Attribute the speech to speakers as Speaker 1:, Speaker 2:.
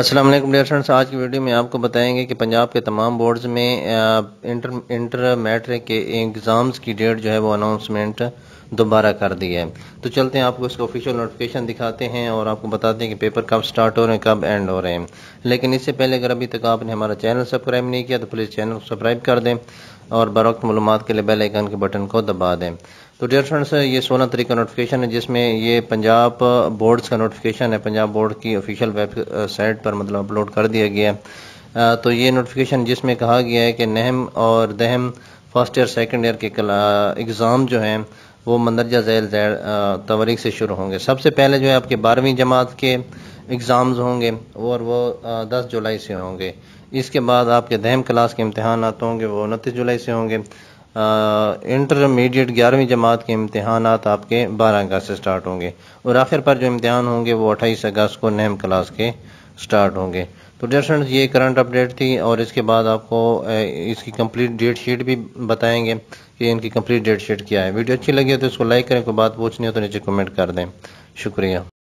Speaker 1: अस्सलाम वालेकुम dear friends आज की वीडियो में आपको बताएंगे कि पंजाब के तमाम बोर्ड्स में इंटर इंटर मैट्रिक के एग्ज़ाम्स की डेट जो है वो अनाउंसमेंट दोबारा कर दी है तो चलते हैं आपको इसका ऑफिशियल नोटिफिकेशन दिखाते हैं और आपको बताते हैं कि पेपर कब स्टार्ट हो रहे हैं कब एंड हो रहे हैं लेकिन इससे पहले अगर अभी तक आपने हमारा चैनल सब्सक्राइब नहीं किया तो प्लीज़ चैनल को सब्सक्राइब कर दें और बरवक्त वक्त के लिए बेल आइकन के बटन को दबा दें तो डियर फ्रेंड्स ये सोलह तरीक का नोटिफिकेशन है जिसमें ये पंजाब बोर्ड्स का नोटिफिकेशन है पंजाब बोर्ड की ऑफिशियल वेबसाइट पर मतलब अपलोड कर दिया गया है तो ये नोटिफिकेशन जिसमें कहा गया है कि नहम और दहम फर्स्ट ईयर सेकंड ईयर के एग्ज़ाम जो हैं वो मंदरजा जैल जैल तवरीक से शुरू होंगे सबसे पहले जो है आपके बारहवीं जमात के एग्ज़ाम्स होंगे और वो दस जुलाई से होंगे इसके बाद आपके दहम क्लास के इम्तहान होंगे वो उनतीस जुलाई से होंगे इंटरमीडिएट ग्यारहवीं जमात के इम्तहान आपके बारह अगस्त से स्टार्ट होंगे और आखिर पर जो इम्तहान होंगे वो अट्ठाईस अगस्त को नहम क्लास के स्टार्ट होंगे तो डेयर ये करंट अपडेट थी और इसके बाद आपको इसकी कंप्लीट डेट शीट भी बताएंगे कि इनकी कंप्लीट डेट शीट क्या है वीडियो अच्छी लगी है तो इसको लाइक करें कोई बात पूछनी हो तो नीचे कमेंट कर दें शुक्रिया